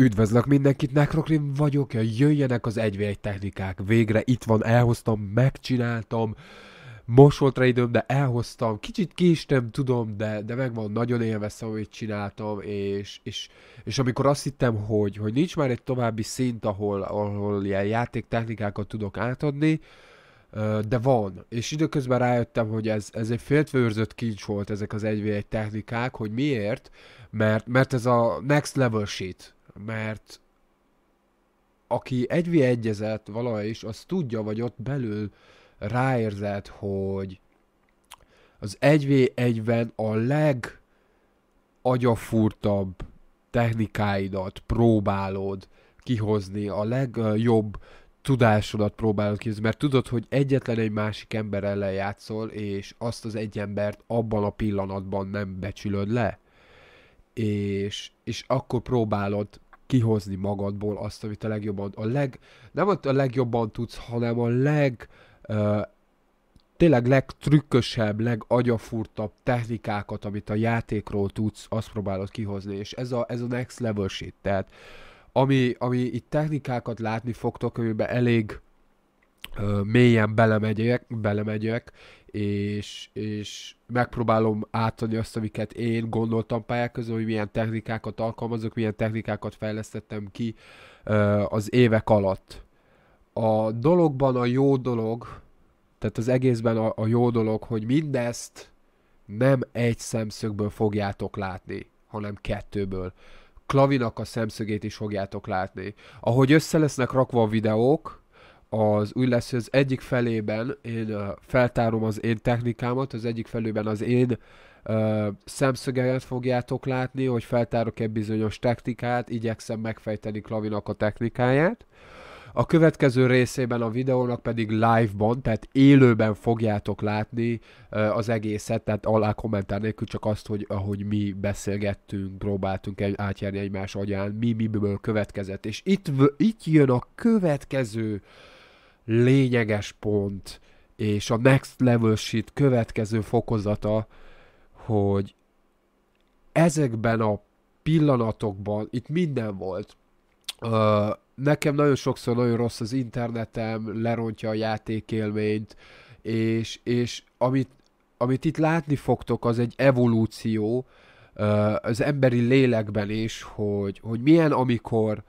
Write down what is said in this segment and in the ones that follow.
Üdvözlök mindenkit, Nekrokrim vagyok, jöjjenek az 1 technikák, végre itt van, elhoztam, megcsináltam, most volt rá időm, de elhoztam, kicsit késtem, tudom, de, de megvan, nagyon élveztem, amit csináltam, és, és, és amikor azt hittem, hogy, hogy nincs már egy további szint, ahol, ahol ilyen játéktechnikákat tudok átadni, de van. És időközben rájöttem, hogy ez, ez egy féltvőrzött kincs volt ezek az 1 technikák, hogy miért, mert, mert ez a next level shit mert aki egyvi egyezett valaha is, az tudja, vagy ott belül ráérzett, hogy az 1 egyben a leg agyafurtabb technikáidat próbálod kihozni, a legjobb tudásodat próbálod kihozni, mert tudod, hogy egyetlen egy másik ember ellen játszol, és azt az egy embert abban a pillanatban nem becsülöd le. És, és akkor próbálod kihozni magadból azt, amit a legjobban, a leg, nem a legjobban tudsz, hanem a leg, uh, tényleg legtrükkösebb, legagyafurtabb technikákat, amit a játékról tudsz, azt próbálod kihozni, és ez a, ez a next level shit, tehát ami, ami itt technikákat látni fogtok, amiben elég mélyen belemegyek, belemegyek, és, és megpróbálom átadni azt, amiket én gondoltam pályák közül, hogy milyen technikákat alkalmazok, milyen technikákat fejlesztettem ki az évek alatt. A dologban a jó dolog, tehát az egészben a, a jó dolog, hogy mindezt nem egy szemszögből fogjátok látni, hanem kettőből. Klavinak a szemszögét is fogjátok látni. Ahogy össze lesznek rakva a videók, az úgy lesz, hogy az egyik felében én feltárom az én technikámat, az egyik felében az én ö, fogjátok látni, hogy feltárok egy bizonyos technikát, igyekszem megfejteni Klavinak a technikáját. A következő részében a videónak pedig live-ban, tehát élőben fogjátok látni az egészet, tehát alá kommentár nélkül csak azt, hogy ahogy mi beszélgettünk, próbáltunk egy, átjárni egymás agyán, mi miből következett. És itt, itt jön a következő uh, lényeges pont, és a next level shit következő fokozata, hogy ezekben a pillanatokban itt minden volt. Ö, nekem nagyon sokszor nagyon rossz az internetem, lerontja a játékélményt, és, és amit, amit itt látni fogtok, az egy evolúció ö, az emberi lélekben is, hogy, hogy milyen, amikor,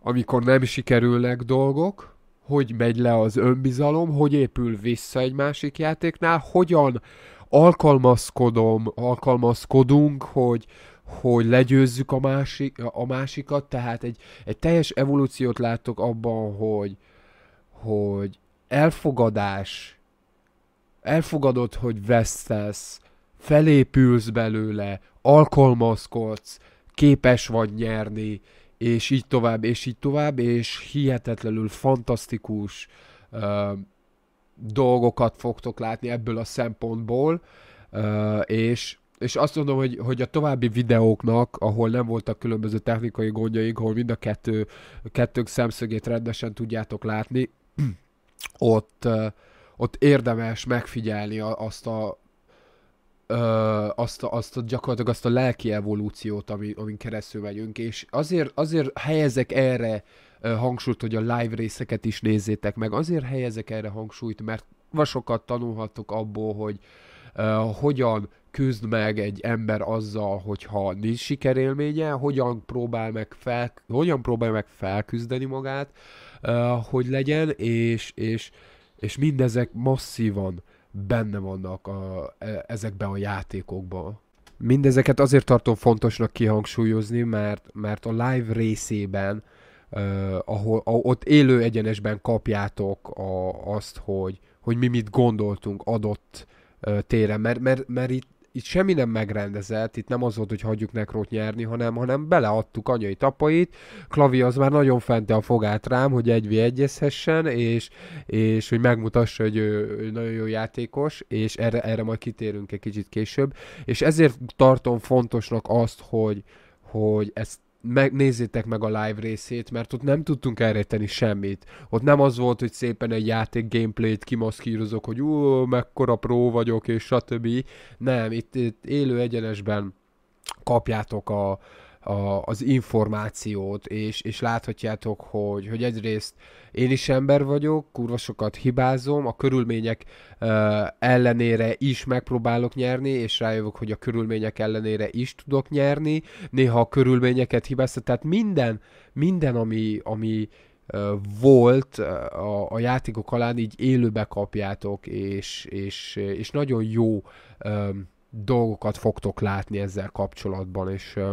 amikor nem sikerülnek dolgok, hogy megy le az önbizalom, hogy épül vissza egy másik játéknál, hogyan alkalmazkodom, alkalmazkodunk, hogy, hogy legyőzzük a, másik, a másikat, tehát egy, egy teljes evolúciót látok abban, hogy, hogy elfogadás, elfogadod, hogy vesztesz, felépülsz belőle, alkalmazkodsz, képes vagy nyerni, és így tovább, és így tovább, és hihetetlenül fantasztikus ö, dolgokat fogtok látni ebből a szempontból, ö, és és azt mondom, hogy, hogy a további videóknak, ahol nem voltak különböző technikai gondjaik, ahol mind a kettő, kettőnk szemszögét rendesen tudjátok látni, ott, ott érdemes megfigyelni azt a, ö, azt, a, azt a, gyakorlatilag azt a lelki evolúciót, ami, amin keresztül megyünk, és azért, azért helyezek erre ö, hangsúlyt, hogy a live részeket is nézzétek meg, azért helyezek erre hangsúlyt, mert sokat tanulhattok abból, hogy ö, hogyan küzd meg egy ember azzal, hogyha nincs sikerélménye, hogyan próbál meg, fel, hogyan próbál meg felküzdeni magát, hogy legyen, és, és, és mindezek masszívan benne vannak a, e, ezekben a játékokban. Mindezeket azért tartom fontosnak kihangsúlyozni, mert, mert a live részében, uh, ahol a, ott élő egyenesben kapjátok a, azt, hogy, hogy mi mit gondoltunk adott uh, téren, mert, mert, mert itt itt semmi nem megrendezett, itt nem az volt, hogy hagyjuk Nekrót nyerni, hanem, hanem beleadtuk anyai tapait, Klavi az már nagyon fente a fogát rám, hogy egy egyezhessen, és, és hogy megmutassa, hogy ő, ő nagyon jó játékos, és erre, erre majd kitérünk egy kicsit később, és ezért tartom fontosnak azt, hogy, hogy ezt megnézzétek meg a live részét, mert ott nem tudtunk elrejteni semmit. Ott nem az volt, hogy szépen egy játék gameplayt kimaszkírozok, hogy ú, mekkora pró vagyok, és stb. Nem, itt, itt élő egyenesben kapjátok a, a, az információt, és, és láthatjátok, hogy, hogy egyrészt én is ember vagyok, kurva sokat hibázom, a körülmények ö, ellenére is megpróbálok nyerni, és rájövök, hogy a körülmények ellenére is tudok nyerni, néha a körülményeket hibáztat, tehát minden, minden ami, ami volt a, a játékok alán, így élőbe kapjátok, és, és, és nagyon jó ö, dolgokat fogtok látni ezzel kapcsolatban, és Ö,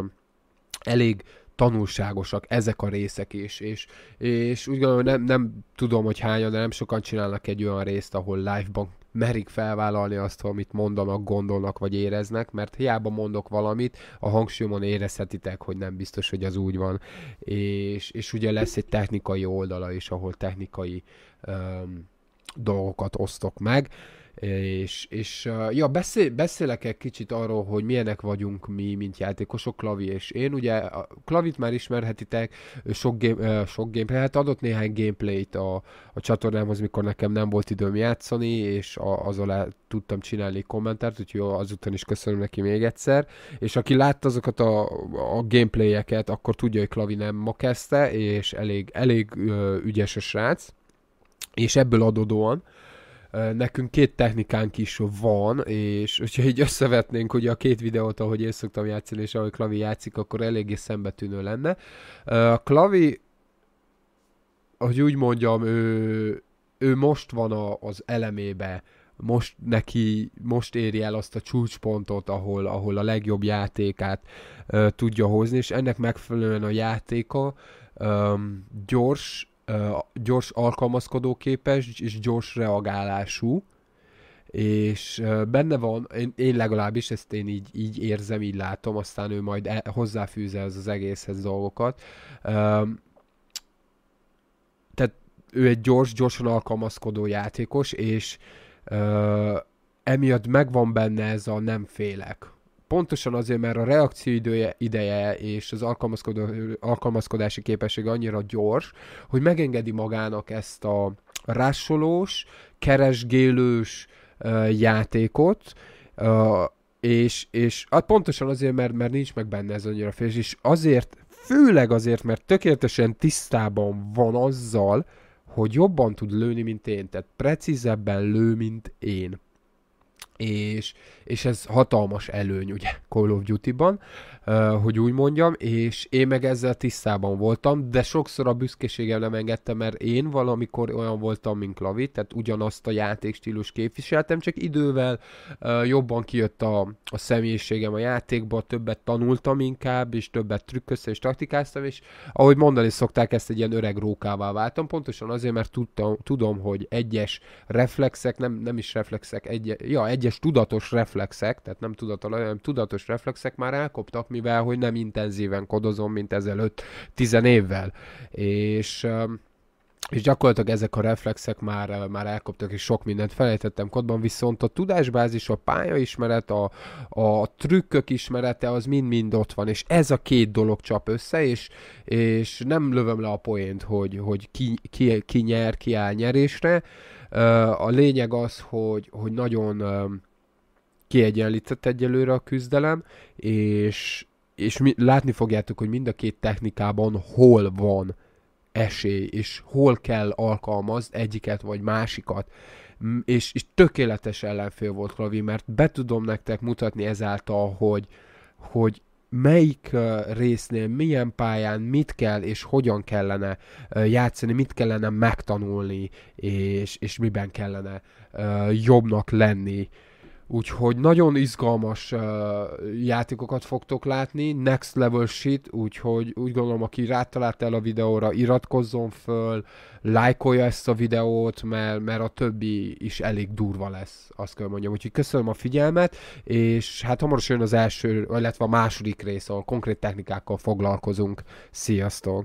elég tanulságosak ezek a részek is, és, és úgy gondolom, nem, nem tudom, hogy hányan, de nem sokan csinálnak egy olyan részt, ahol live-ban merik felvállalni azt, amit mondanak, gondolnak vagy éreznek, mert hiába mondok valamit, a hangsúlyomon érezhetitek, hogy nem biztos, hogy az úgy van. És, és ugye lesz egy technikai oldala is, ahol technikai um, dolgokat osztok meg. Uh, és, és ja, beszél, beszélek egy kicsit arról, hogy milyenek vagyunk mi, mint játékosok, Klavi és én. Ugye a Klavit már ismerhetitek, sok, game, sok gameplay, hát adott néhány gameplayt a, a csatornámhoz, mikor nekem nem volt időm játszani, és a, az alá tudtam csinálni kommentárt, úgyhogy azután is köszönöm neki még egyszer. És aki látta azokat a, a gameplayeket, akkor tudja, hogy Klavi nem ma kezdte, és elég, elég ügyes a srác, és ebből adódóan uh, Nekünk két technikánk is van, és hogyha így összevetnénk ugye a két videót, ahogy én szoktam játszani, és ahogy Klavi játszik, akkor eléggé szembetűnő lenne. A Klavi, hogy úgy mondjam, ő, ő most van a, az elemébe, most neki, most éri el azt a csúcspontot, ahol, ahol a legjobb játékát uh, tudja hozni, és ennek megfelelően a játéka um, gyors gyors alkalmazkodó képes és gyors reagálású, és benne van, én, én legalábbis ezt én így, így érzem, így látom, aztán ő majd e, hozzáfűzi ez az egészhez dolgokat. Um, tehát ő egy gyors, gyorsan alkalmazkodó játékos, és uh, emiatt megvan benne ez a nem félek pontosan azért, mert a reakcióidője ideje és az alkalmazkodó, alkalmazkodási képessége annyira gyors, hogy megengedi magának ezt a rásolós, keresgélős uh, játékot, uh, és, és hát pontosan azért, mert, mert nincs meg benne ez annyira fél, és azért, főleg azért, mert tökéletesen tisztában van azzal, hogy jobban tud lőni, mint én, tehát precízebben lő, mint én és, és ez hatalmas előny ugye Call of Duty-ban, hogy úgy mondjam, és én meg ezzel tisztában voltam, de sokszor a büszkeségem nem engedte, mert én valamikor olyan voltam, mint Lavi, tehát ugyanazt a játékstílus képviseltem, csak idővel jobban kijött a, a személyiségem a játékba, többet tanultam inkább, és többet trükköztem és taktikáztam, és ahogy mondani szokták, ezt egy ilyen öreg rókává váltam, pontosan azért, mert tudtam, tudom, hogy egyes reflexek, nem, nem is reflexek, egy, ja, egyes egyes tudatos reflexek, tehát nem tudatal, hanem tudatos reflexek már elkoptak, mivel hogy nem intenzíven kodozom, mint ezelőtt tizen évvel. És és gyakorlatilag ezek a reflexek már, már elkoptak, és sok mindent felejtettem kodban, viszont a tudásbázis, a pályaismeret, a, a trükkök ismerete, az mind-mind ott van, és ez a két dolog csap össze, és, és nem lövöm le a poént, hogy, hogy ki, ki, ki nyer, ki áll nyerésre. A lényeg az, hogy, hogy nagyon kiegyenlített egyelőre a küzdelem, és, és mi, látni fogjátok, hogy mind a két technikában hol van esély, és hol kell alkalmaz egyiket vagy másikat. És, és tökéletes ellenfél volt Klavi, mert be tudom nektek mutatni ezáltal, hogy, hogy melyik résznél, milyen pályán, mit kell és hogyan kellene játszani, mit kellene megtanulni, és, és miben kellene jobbnak lenni Úgyhogy nagyon izgalmas uh, játékokat fogtok látni, next level shit, úgyhogy úgy gondolom, aki rátalált el a videóra, iratkozzon föl, lájkolja ezt a videót, mert, mert a többi is elég durva lesz, azt kell mondjam. Úgyhogy köszönöm a figyelmet, és hát hamarosan jön az első, illetve a második rész, ahol konkrét technikákkal foglalkozunk. Sziasztok!